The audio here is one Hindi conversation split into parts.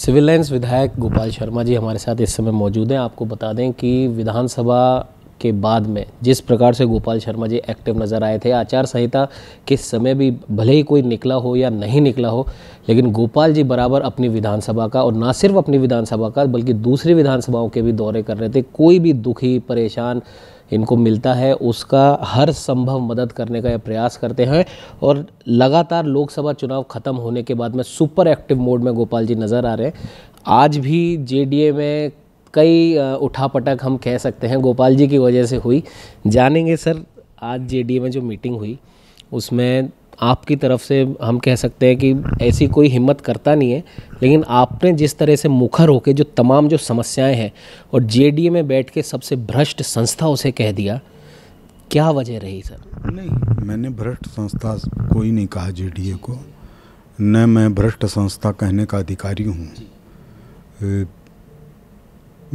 सिविल लाइन्स विधायक गोपाल शर्मा जी हमारे साथ इस समय मौजूद हैं आपको बता दें कि विधानसभा के बाद में जिस प्रकार से गोपाल शर्मा जी एक्टिव नज़र आए थे आचार संहिता के समय भी भले ही कोई निकला हो या नहीं निकला हो लेकिन गोपाल जी बराबर अपनी विधानसभा का और ना सिर्फ अपनी विधानसभा का बल्कि दूसरी विधानसभाओं के भी दौरे कर रहे थे कोई भी दुखी परेशान इनको मिलता है उसका हर संभव मदद करने का ये प्रयास करते हैं और लगातार लोकसभा चुनाव खत्म होने के बाद में सुपर एक्टिव मोड में गोपाल जी नज़र आ रहे हैं आज भी जे में कई उठापटक हम कह सकते हैं गोपाल जी की वजह से हुई जानेंगे सर आज जे में जो मीटिंग हुई उसमें आपकी तरफ से हम कह सकते हैं कि ऐसी कोई हिम्मत करता नहीं है लेकिन आपने जिस तरह से मुखर होकर जो तमाम जो समस्याएं हैं और जेडीए में बैठ के सबसे भ्रष्ट संस्था उसे कह दिया क्या वजह रही सर नहीं मैंने भ्रष्ट संस्था कोई नहीं कहा जेडीए को न मैं भ्रष्ट संस्था कहने का अधिकारी हूँ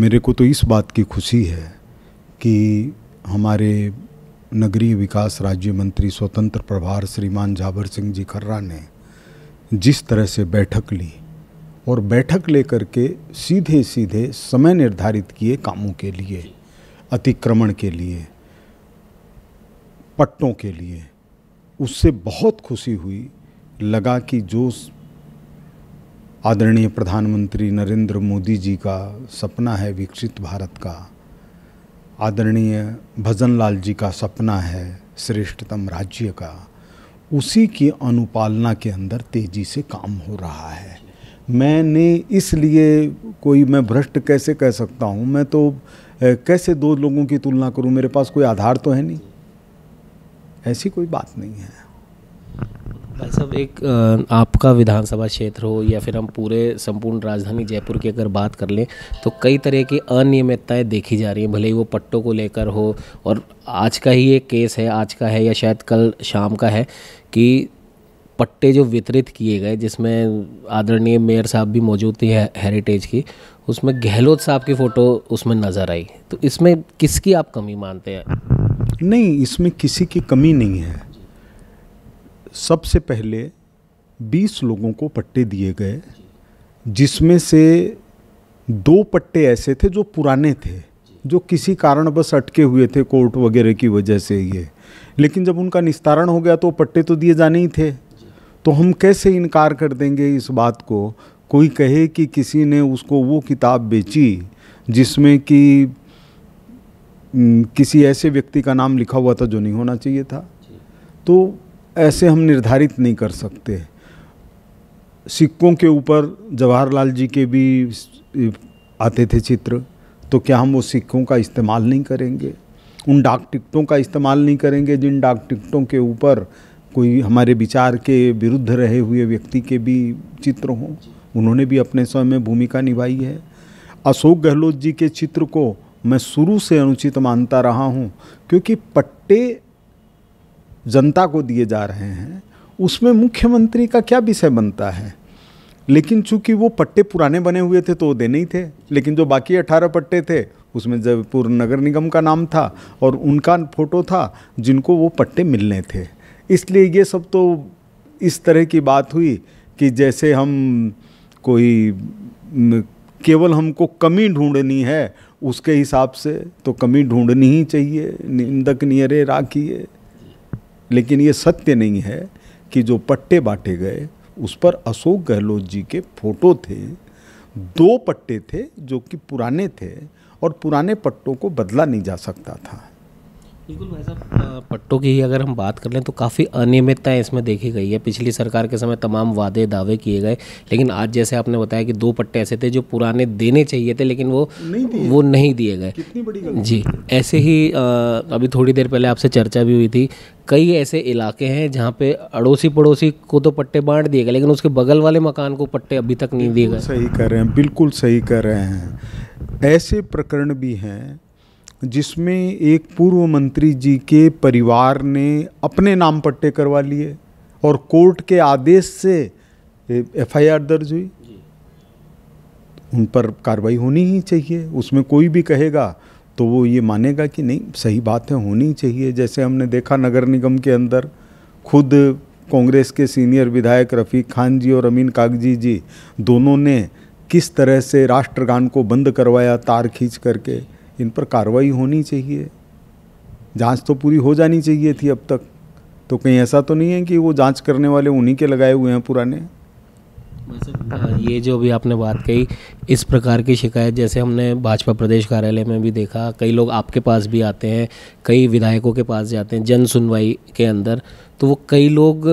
मेरे को तो इस बात की खुशी है कि हमारे नगरीय विकास राज्य मंत्री स्वतंत्र प्रभार श्रीमान जाबर सिंह जी खर्रा ने जिस तरह से बैठक ली और बैठक लेकर के सीधे सीधे समय निर्धारित किए कामों के लिए अतिक्रमण के लिए पट्टों के लिए उससे बहुत खुशी हुई लगा कि जो आदरणीय प्रधानमंत्री नरेंद्र मोदी जी का सपना है विकसित भारत का आदरणीय भजन लाल जी का सपना है श्रेष्ठतम राज्य का उसी की अनुपालना के अंदर तेज़ी से काम हो रहा है मैंने इसलिए कोई मैं भ्रष्ट कैसे कह सकता हूँ मैं तो कैसे दो लोगों की तुलना करूँ मेरे पास कोई आधार तो है नहीं ऐसी कोई बात नहीं है भाई साहब एक आपका विधानसभा क्षेत्र हो या फिर हम पूरे संपूर्ण राजधानी जयपुर की अगर बात कर लें तो कई तरह की अनियमितताएं देखी जा रही हैं भले ही वो पट्टों को लेकर हो और आज का ही एक केस है आज का है या शायद कल शाम का है कि पट्टे जो वितरित किए गए जिसमें आदरणीय मेयर साहब भी मौजूद थे हेरिटेज की उसमें गहलोत साहब की फ़ोटो उसमें नज़र आई तो इसमें किसकी आप कमी मानते हैं नहीं इसमें किसी की कमी नहीं है सबसे पहले 20 लोगों को पट्टे दिए गए जिसमें से दो पट्टे ऐसे थे जो पुराने थे जो किसी बस अटके हुए थे कोर्ट वगैरह की वजह से ये लेकिन जब उनका निस्तारण हो गया तो पट्टे तो दिए जाने ही थे तो हम कैसे इनकार कर देंगे इस बात को कोई कहे कि किसी ने उसको वो किताब बेची जिसमें कि किसी ऐसे व्यक्ति का नाम लिखा हुआ था जो नहीं होना चाहिए था तो ऐसे हम निर्धारित नहीं कर सकते सिक्कों के ऊपर जवाहरलाल जी के भी आते थे चित्र तो क्या हम वो सिक्कों का इस्तेमाल नहीं करेंगे उन डाक टिकटों का इस्तेमाल नहीं करेंगे जिन डाक टिकटों के ऊपर कोई हमारे विचार के विरुद्ध रहे हुए व्यक्ति के भी चित्र हों उन्होंने भी अपने स्वयं में भूमिका निभाई है अशोक गहलोत जी के चित्र को मैं शुरू से अनुचित मानता रहा हूँ क्योंकि पट्टे जनता को दिए जा रहे हैं उसमें मुख्यमंत्री का क्या विषय बनता है लेकिन चूंकि वो पट्टे पुराने बने हुए थे तो वो देने ही थे लेकिन जो बाकी अठारह पट्टे थे उसमें जयपुर नगर निगम का नाम था और उनका फोटो था जिनको वो पट्टे मिलने थे इसलिए ये सब तो इस तरह की बात हुई कि जैसे हम कोई केवल हमको कमी ढूंढनी है उसके हिसाब से तो कमी ढूंढनी ही चाहिए निंदक नियरे राखिए लेकिन ये सत्य नहीं है कि जो पट्टे बांटे गए उस पर अशोक गहलोत जी के फोटो थे दो पट्टे थे जो कि पुराने थे और पुराने पट्टों को बदला नहीं जा सकता था बिल्कुल भाई साहब पट्टों की अगर हम बात कर लें तो काफ़ी अनियमितता इसमें देखी गई है पिछली सरकार के समय तमाम वादे दावे किए गए लेकिन आज जैसे आपने बताया कि दो पट्टे ऐसे थे जो पुराने देने चाहिए थे लेकिन वो नहीं वो नहीं दिए गए कितनी बड़ी जी ऐसे ही आ, अभी थोड़ी देर पहले आपसे चर्चा भी हुई थी कई ऐसे इलाके हैं जहाँ पे अड़ोसी पड़ोसी को तो पट्टे बांट दिए गए लेकिन उसके बगल वाले मकान को पट्टे अभी तक नहीं दिए गए सही कर रहे हैं बिल्कुल सही कर रहे हैं ऐसे प्रकरण भी हैं जिसमें एक पूर्व मंत्री जी के परिवार ने अपने नाम पट्टे करवा लिए और कोर्ट के आदेश से एफआईआर दर्ज हुई उन पर कार्रवाई होनी ही चाहिए उसमें कोई भी कहेगा तो वो ये मानेगा कि नहीं सही बात है होनी चाहिए जैसे हमने देखा नगर निगम के अंदर खुद कांग्रेस के सीनियर विधायक रफ़ीक खान जी और अमीन कागजी जी दोनों ने किस तरह से राष्ट्रगान को बंद करवाया तार खींच करके इन पर कार्रवाई होनी चाहिए जांच तो पूरी हो जानी चाहिए थी अब तक तो कहीं ऐसा तो नहीं है कि वो जांच करने वाले उन्हीं के लगाए हुए हैं पुराने हाँ, ये जो भी आपने बात कही इस प्रकार की शिकायत जैसे हमने भाजपा प्रदेश कार्यालय में भी देखा कई लोग आपके पास भी आते हैं कई विधायकों के पास जाते हैं जन सुनवाई के अंदर तो वो कई लोग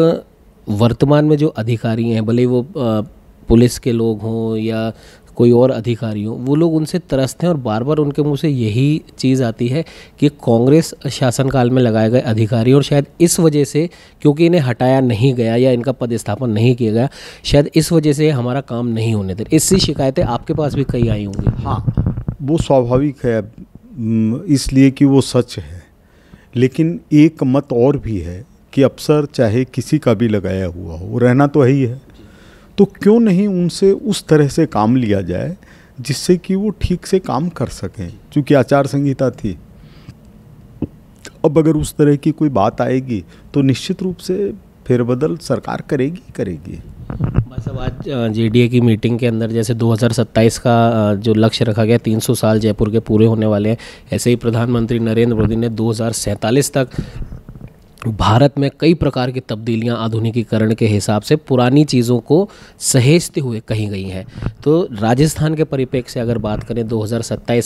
वर्तमान में जो अधिकारी हैं भले वो पुलिस के लोग हों या कोई और अधिकारी हो वो लोग उनसे तरसते हैं और बार बार उनके मुंह से यही चीज़ आती है कि कांग्रेस शासनकाल में लगाए गए अधिकारी और शायद इस वजह से क्योंकि इन्हें हटाया नहीं गया या इनका पदस्थापन नहीं किया गया शायद इस वजह से हमारा काम नहीं होने दे इससे शिकायतें आपके पास भी कई आई होंगी हाँ वो स्वाभाविक है इसलिए कि वो सच है लेकिन एक मत और भी है कि अफसर चाहे किसी का भी लगाया हुआ हो रहना तो है ही है तो क्यों नहीं उनसे उस तरह से काम लिया जाए जिससे कि वो ठीक से काम कर सकें क्योंकि आचार संहिता थी अब अगर उस तरह की कोई बात आएगी तो निश्चित रूप से फेरबदल सरकार करेगी करेगी बस अब आज जेडीए की मीटिंग के अंदर जैसे 2027 का जो लक्ष्य रखा गया 300 साल जयपुर के पूरे होने वाले हैं ऐसे ही प्रधानमंत्री नरेंद्र मोदी ने दो तक भारत में कई प्रकार की तब्दीलियां आधुनिकीकरण के हिसाब से पुरानी चीज़ों को सहेजते हुए कही गई हैं तो राजस्थान के परिप्रेक्ष्य से अगर बात करें दो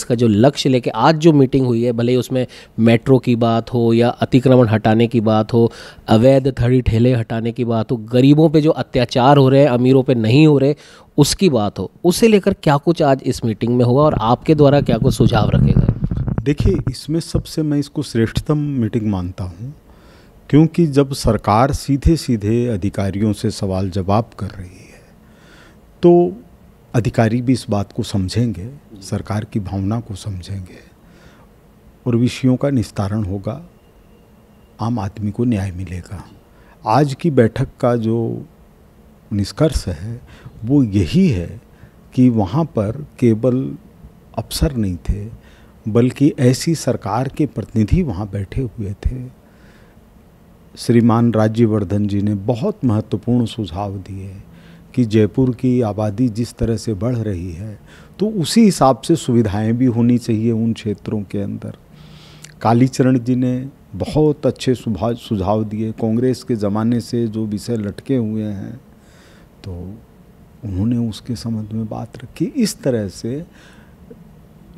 का जो लक्ष्य लेके आज जो मीटिंग हुई है भले ही उसमें मेट्रो की बात हो या अतिक्रमण हटाने की बात हो अवैध थड़ी ठेले हटाने की बात हो गरीबों पर जो अत्याचार हो रहे हैं अमीरों पर नहीं हो रहे उसकी बात हो उसे लेकर क्या कुछ आज इस मीटिंग में हुआ और आपके द्वारा क्या कुछ सुझाव रखे गए देखिए इसमें सबसे मैं इसको श्रेष्ठतम मीटिंग मानता हूँ क्योंकि जब सरकार सीधे सीधे अधिकारियों से सवाल जवाब कर रही है तो अधिकारी भी इस बात को समझेंगे सरकार की भावना को समझेंगे और विषयों का निस्तारण होगा आम आदमी को न्याय मिलेगा आज की बैठक का जो निष्कर्ष है वो यही है कि वहाँ पर केवल अफसर नहीं थे बल्कि ऐसी सरकार के प्रतिनिधि वहाँ बैठे हुए थे श्रीमान राज्यवर्धन जी ने बहुत महत्वपूर्ण सुझाव दिए कि जयपुर की आबादी जिस तरह से बढ़ रही है तो उसी हिसाब से सुविधाएं भी होनी चाहिए उन क्षेत्रों के अंदर कालीचरण जी ने बहुत अच्छे सुभाव सुझाव दिए कांग्रेस के ज़माने से जो विषय लटके हुए हैं तो उन्होंने उसके संबंध में बात रखी इस तरह से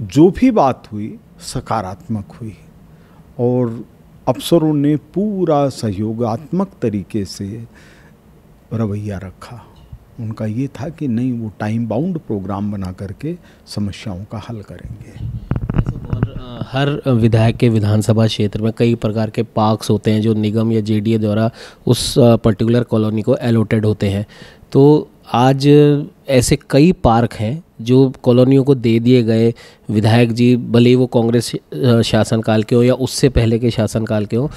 जो भी बात हुई सकारात्मक हुई और अफसरों ने पूरा सहयोगात्मक तरीके से रवैया रखा उनका ये था कि नहीं वो टाइम बाउंड प्रोग्राम बना करके समस्याओं का हल करेंगे और हर विधायक के विधानसभा क्षेत्र में कई प्रकार के पार्क्स होते हैं जो निगम या जेडीए द्वारा उस पर्टिकुलर कॉलोनी को एलोटेड होते हैं तो आज ऐसे कई पार्क हैं जो कॉलोनियों को दे दिए गए विधायक जी भले ही वो कांग्रेस शासनकाल के हो या उससे पहले के शासनकाल के हो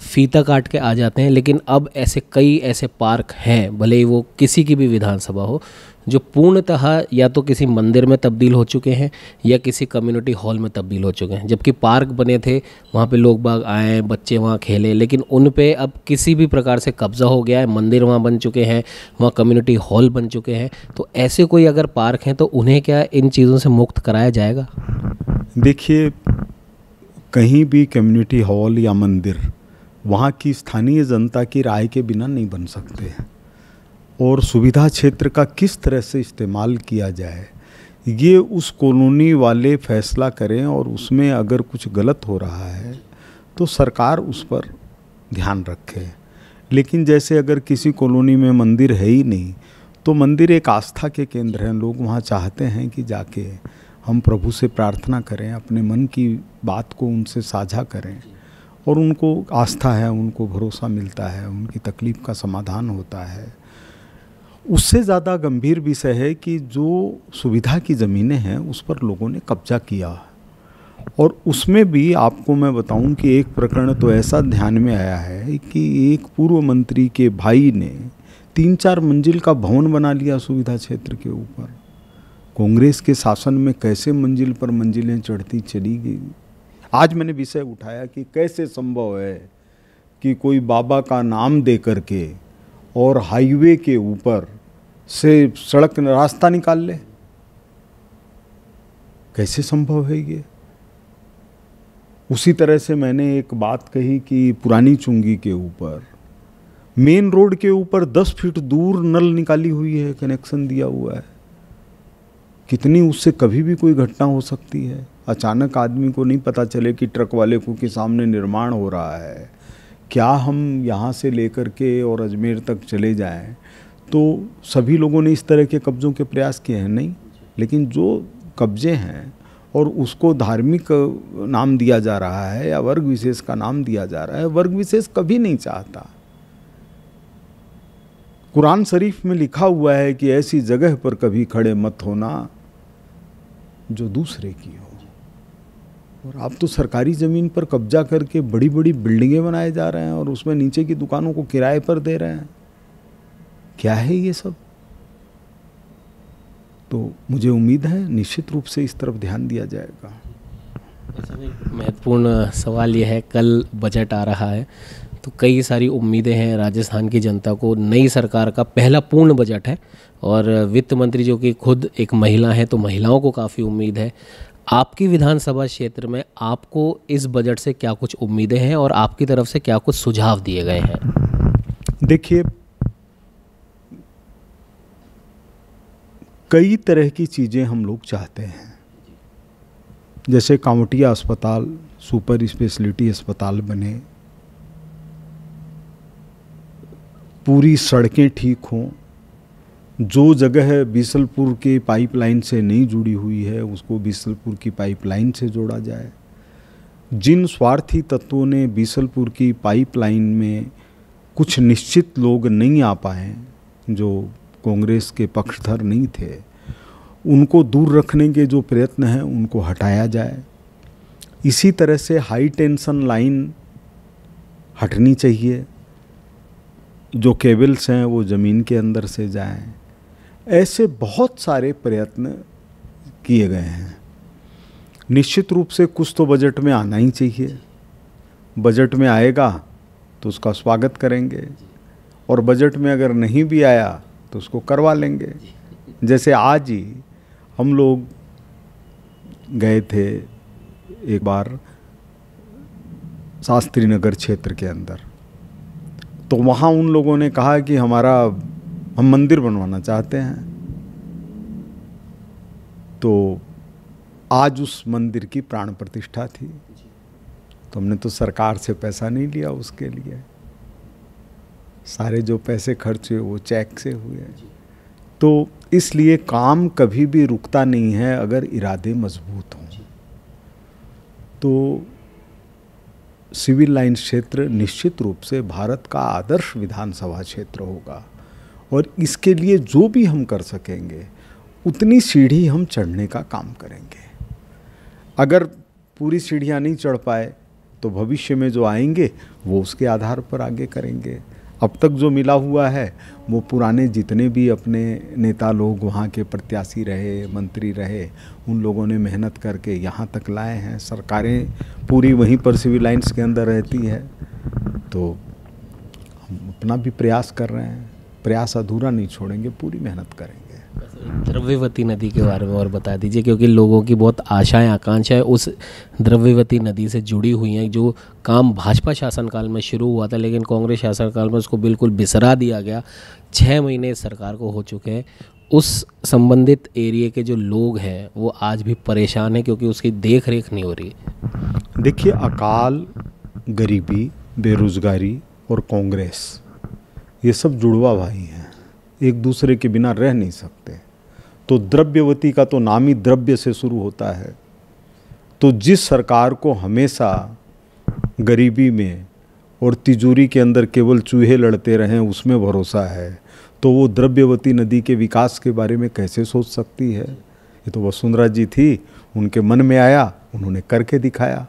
फीता काट के आ जाते हैं लेकिन अब ऐसे कई ऐसे पार्क हैं भले ही वो किसी की भी विधानसभा हो जो पूर्णतः या तो किसी मंदिर में तब्दील हो चुके हैं या किसी कम्युनिटी हॉल में तब्दील हो चुके हैं जबकि पार्क बने थे वहाँ पे लोग बाग आए बच्चे वहाँ खेले लेकिन उन पे अब किसी भी प्रकार से कब्ज़ा हो गया है मंदिर वहाँ बन चुके हैं वहाँ कम्युनिटी हॉल बन चुके हैं तो ऐसे कोई अगर पार्क हैं तो उन्हें क्या इन चीज़ों से मुक्त कराया जाएगा देखिए कहीं भी कम्युनिटी हॉल या मंदिर वहाँ की स्थानीय जनता की राय के बिना नहीं बन सकते हैं और सुविधा क्षेत्र का किस तरह से इस्तेमाल किया जाए ये उस कॉलोनी वाले फैसला करें और उसमें अगर कुछ गलत हो रहा है तो सरकार उस पर ध्यान रखे लेकिन जैसे अगर किसी कॉलोनी में मंदिर है ही नहीं तो मंदिर एक आस्था के केंद्र हैं लोग वहाँ चाहते हैं कि जाके हम प्रभु से प्रार्थना करें अपने मन की बात को उनसे साझा करें और उनको आस्था है उनको भरोसा मिलता है उनकी तकलीफ़ का समाधान होता है उससे ज़्यादा गंभीर विषय है कि जो सुविधा की ज़मीनें हैं उस पर लोगों ने कब्जा किया और उसमें भी आपको मैं बताऊं कि एक प्रकरण तो ऐसा ध्यान में आया है कि एक पूर्व मंत्री के भाई ने तीन चार मंजिल का भवन बना लिया सुविधा क्षेत्र के ऊपर कांग्रेस के शासन में कैसे मंजिल पर मंजिलें चढ़ती चली गई आज मैंने विषय उठाया कि कैसे संभव है कि कोई बाबा का नाम दे करके और हाईवे के ऊपर से सड़क रास्ता निकाल ले कैसे संभव है ये उसी तरह से मैंने एक बात कही कि पुरानी चुंगी के ऊपर मेन रोड के ऊपर दस फीट दूर नल निकाली हुई है कनेक्शन दिया हुआ है कितनी उससे कभी भी कोई घटना हो सकती है अचानक आदमी को नहीं पता चले कि ट्रक वाले को के सामने निर्माण हो रहा है क्या हम यहाँ से लेकर के और अजमेर तक चले जाएं तो सभी लोगों ने इस तरह के कब्ज़ों के प्रयास किए हैं नहीं लेकिन जो कब्ज़े हैं और उसको धार्मिक नाम दिया जा रहा है या वर्ग विशेष का नाम दिया जा रहा है वर्ग विशेष कभी नहीं चाहता कुरान शरीफ में लिखा हुआ है कि ऐसी जगह पर कभी खड़े मत होना जो दूसरे की हो और आप तो सरकारी ज़मीन पर कब्जा करके बड़ी बड़ी बिल्डिंगें बनाए जा रहे हैं और उसमें नीचे की दुकानों को किराए पर दे रहे हैं क्या है ये सब तो मुझे उम्मीद है निश्चित रूप से इस तरफ ध्यान दिया जाएगा अच्छा, महत्वपूर्ण सवाल यह है कल बजट आ रहा है तो कई सारी उम्मीदें हैं राजस्थान की जनता को नई सरकार का पहला पूर्ण बजट है और वित्त मंत्री जो कि खुद एक महिला है तो महिलाओं को काफ़ी उम्मीद है आपकी विधानसभा क्षेत्र में आपको इस बजट से क्या कुछ उम्मीदें हैं और आपकी तरफ से क्या कुछ सुझाव दिए गए हैं देखिए कई तरह की चीज़ें हम लोग चाहते हैं जैसे कांवटिया अस्पताल सुपर स्पेशलिटी अस्पताल बने पूरी सड़कें ठीक हों जो जगह बीसलपुर के पाइपलाइन से नहीं जुड़ी हुई है उसको बीसलपुर की पाइपलाइन से जोड़ा जाए जिन स्वार्थी तत्वों ने बीसलपुर की पाइपलाइन में कुछ निश्चित लोग नहीं आ पाए जो कांग्रेस के पक्षधर नहीं थे उनको दूर रखने के जो प्रयत्न हैं उनको हटाया जाए इसी तरह से हाई टेंशन लाइन हटनी चाहिए जो केबल्स हैं वो ज़मीन के अंदर से जाएं ऐसे बहुत सारे प्रयत्न किए गए हैं निश्चित रूप से कुछ तो बजट में आना ही चाहिए बजट में आएगा तो उसका स्वागत करेंगे और बजट में अगर नहीं भी आया तो उसको करवा लेंगे जैसे आज ही हम लोग गए थे एक बार शास्त्री नगर क्षेत्र के अंदर तो वहाँ उन लोगों ने कहा कि हमारा हम मंदिर बनवाना चाहते हैं तो आज उस मंदिर की प्राण प्रतिष्ठा थी तो हमने तो सरकार से पैसा नहीं लिया उसके लिए सारे जो पैसे खर्च हुए वो चेक से हुए तो इसलिए काम कभी भी रुकता नहीं है अगर इरादे मजबूत हों तो सिविल लाइन क्षेत्र निश्चित रूप से भारत का आदर्श विधानसभा क्षेत्र होगा और इसके लिए जो भी हम कर सकेंगे उतनी सीढ़ी हम चढ़ने का काम करेंगे अगर पूरी सीढ़ियाँ नहीं चढ़ पाए तो भविष्य में जो आएंगे वो उसके आधार पर आगे करेंगे अब तक जो मिला हुआ है वो पुराने जितने भी अपने नेता लोग वहाँ के प्रत्याशी रहे मंत्री रहे उन लोगों ने मेहनत करके यहाँ तक लाए हैं सरकारें पूरी वहीं पर सिविल लाइन्स के अंदर रहती है तो हम अपना भी प्रयास कर रहे हैं प्रयास अधूरा नहीं छोड़ेंगे पूरी मेहनत करेंगे द्रव्यवती नदी के बारे में और बता दीजिए क्योंकि लोगों की बहुत आशाएं आकांक्षाएं उस द्रव्यवती नदी से जुड़ी हुई हैं जो काम भाजपा शासनकाल में शुरू हुआ था लेकिन कांग्रेस शासनकाल में उसको बिल्कुल बिसरा दिया गया छः महीने सरकार को हो चुके हैं उस संबंधित एरिए के जो लोग हैं वो आज भी परेशान हैं क्योंकि उसकी देख रेख नहीं हो रही देखिए अकाल गरीबी बेरोज़गारी और कांग्रेस ये सब जुड़वा भाई हैं एक दूसरे के बिना रह नहीं सकते तो द्रव्यवती का तो नाम ही द्रव्य से शुरू होता है तो जिस सरकार को हमेशा गरीबी में और तिजोरी के अंदर केवल चूहे लड़ते रहें उसमें भरोसा है तो वो द्रव्यवती नदी के विकास के बारे में कैसे सोच सकती है ये तो वसुंधरा जी थी उनके मन में आया उन्होंने करके दिखाया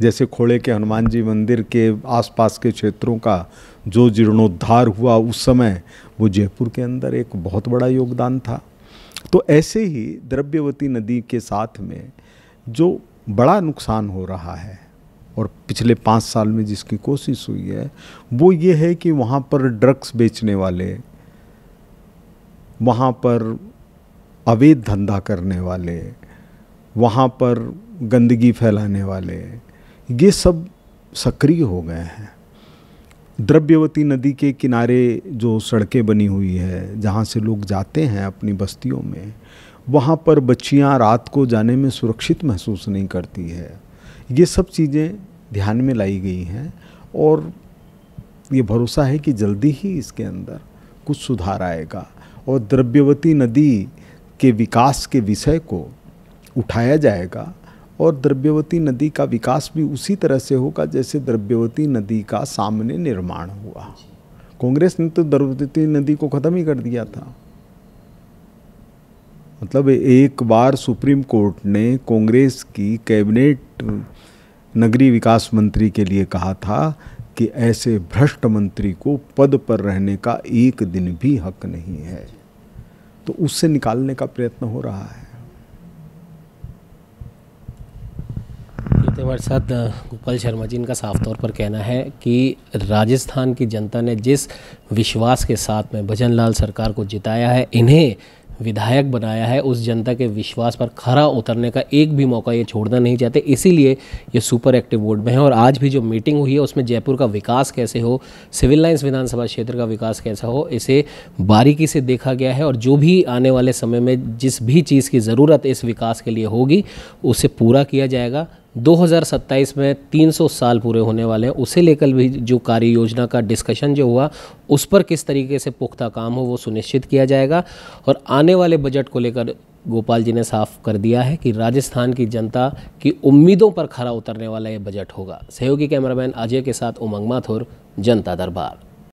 जैसे खोड़े के हनुमान जी मंदिर के आसपास के क्षेत्रों का जो जीर्णोद्धार हुआ उस समय वो जयपुर के अंदर एक बहुत बड़ा योगदान था तो ऐसे ही द्रव्यवती नदी के साथ में जो बड़ा नुकसान हो रहा है और पिछले पाँच साल में जिसकी कोशिश हुई है वो ये है कि वहाँ पर ड्रग्स बेचने वाले वहाँ पर अवैध धंधा करने वाले वहाँ पर गंदगी फैलाने वाले ये सब सक्रिय हो गए हैं द्रव्यवती नदी के किनारे जो सड़कें बनी हुई है जहाँ से लोग जाते हैं अपनी बस्तियों में वहाँ पर बच्चियाँ रात को जाने में सुरक्षित महसूस नहीं करती है ये सब चीज़ें ध्यान में लाई गई हैं और ये भरोसा है कि जल्दी ही इसके अंदर कुछ सुधार आएगा और द्रव्यवती नदी के विकास के विषय को उठाया जाएगा और द्रव्यवती नदी का विकास भी उसी तरह से होगा जैसे द्रव्यवती नदी का सामने निर्माण हुआ कांग्रेस ने तो द्रव्यवती नदी को ख़त्म ही कर दिया था मतलब एक बार सुप्रीम कोर्ट ने कांग्रेस की कैबिनेट नगरीय विकास मंत्री के लिए कहा था कि ऐसे भ्रष्ट मंत्री को पद पर रहने का एक दिन भी हक नहीं है तो उससे निकालने का प्रयत्न हो रहा है साथ हमारे साथ गोपाल शर्मा जी इनका साफ तौर पर कहना है कि राजस्थान की जनता ने जिस विश्वास के साथ में भजन लाल सरकार को जिताया है इन्हें विधायक बनाया है उस जनता के विश्वास पर खरा उतरने का एक भी मौका ये छोड़ना नहीं चाहते इसीलिए ये सुपर एक्टिव वोट में है और आज भी जो मीटिंग हुई है उसमें जयपुर का विकास कैसे हो सिविल लाइन्स विधानसभा क्षेत्र का विकास कैसा हो इसे बारीकी से देखा गया है और जो भी आने वाले समय में जिस भी चीज़ की ज़रूरत इस विकास के लिए होगी उसे पूरा किया जाएगा 2027 में 300 साल पूरे होने वाले हैं उसे लेकर भी जो कार्य योजना का डिस्कशन जो हुआ उस पर किस तरीके से पुख्ता काम हो वो सुनिश्चित किया जाएगा और आने वाले बजट को लेकर गोपाल जी ने साफ कर दिया है कि राजस्थान की जनता की उम्मीदों पर खरा उतरने वाला ये बजट होगा सहयोगी कैमरामैन अजय के साथ उमंग माथुर जनता दरबार